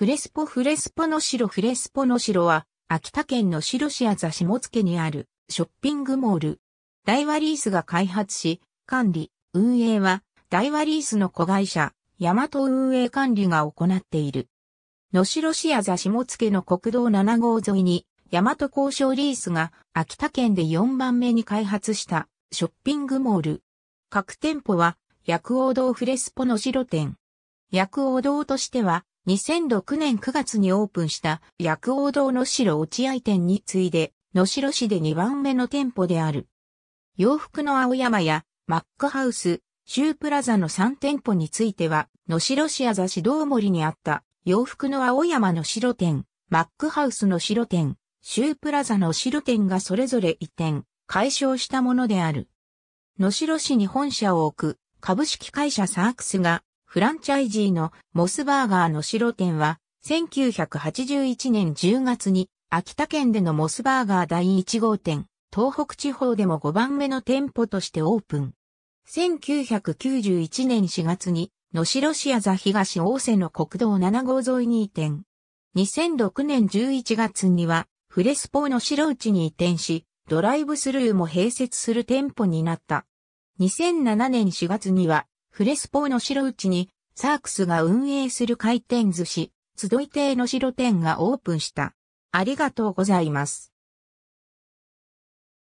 フレスポフレスポの城フレスポの城は、秋田県の白市あざ下野にあるショッピングモール。大和リースが開発し、管理、運営は、大和リースの子会社、大和運営管理が行っている。野城市あざ下野の国道7号沿いに、大和交渉リースが秋田県で4番目に開発したショッピングモール。各店舗は、薬王堂フレスポの城店。薬王堂としては、2006年9月にオープンした薬王堂の城落合店に次いで、野城市で2番目の店舗である。洋服の青山やマックハウス、シュープラザの3店舗については、野城市矢ざ市道森にあった洋服の青山の城店、マックハウスの城店、シュープラザの城店がそれぞれ移転、解消したものである。野城市に本社を置く株式会社サークスがフランチャイジーのモスバーガーの白店は、1981年10月に秋田県でのモスバーガー第1号店、東北地方でも5番目の店舗としてオープン。1991年4月に、野城市や座東大瀬の国道7号沿いに移転。2006年11月には、フレスポーの白内に移転し、ドライブスルーも併設する店舗になった。2007年4月には、フレスポーの白内に、サークスが運営する回転寿司、集い亭の白店がオープンした。ありがとうございます。